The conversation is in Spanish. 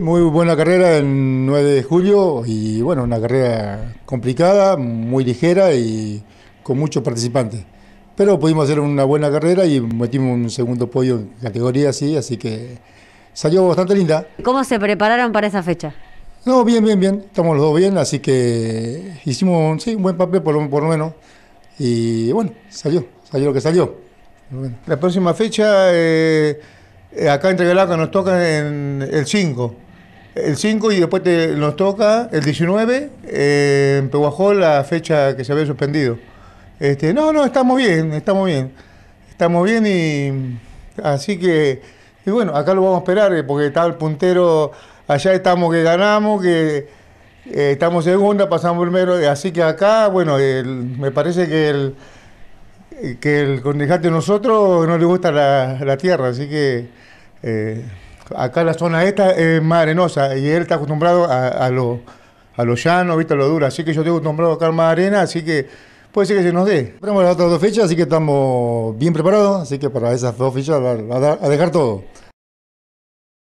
Muy buena carrera el 9 de julio y bueno, una carrera complicada, muy ligera y con muchos participantes. Pero pudimos hacer una buena carrera y metimos un segundo pollo en categoría así, así que salió bastante linda. ¿Cómo se prepararon para esa fecha? No, bien, bien, bien. Estamos los dos bien, así que hicimos un buen papel por lo, menos. Y bueno, salió, salió lo que salió. La próxima fecha, eh, acá en Trigalaca nos toca en el 5. El 5 y después nos toca el 19 eh, en la fecha que se había suspendido. Este, no, no, estamos bien, estamos bien. Estamos bien y así que, y bueno, acá lo vamos a esperar eh, porque está el puntero, allá estamos que ganamos, que eh, estamos segunda, pasamos primero, así que acá, bueno, me parece que el que el de nosotros no le gusta la, tierra, así que acá la zona esta es más arenosa y él está acostumbrado a, a lo, a llano, a lo duro. Así que yo estoy acostumbrado acá a más arena, así que puede ser que se nos dé. Tenemos las otras dos fechas, así que estamos bien preparados, así que para esas dos fechas a, a dejar todo.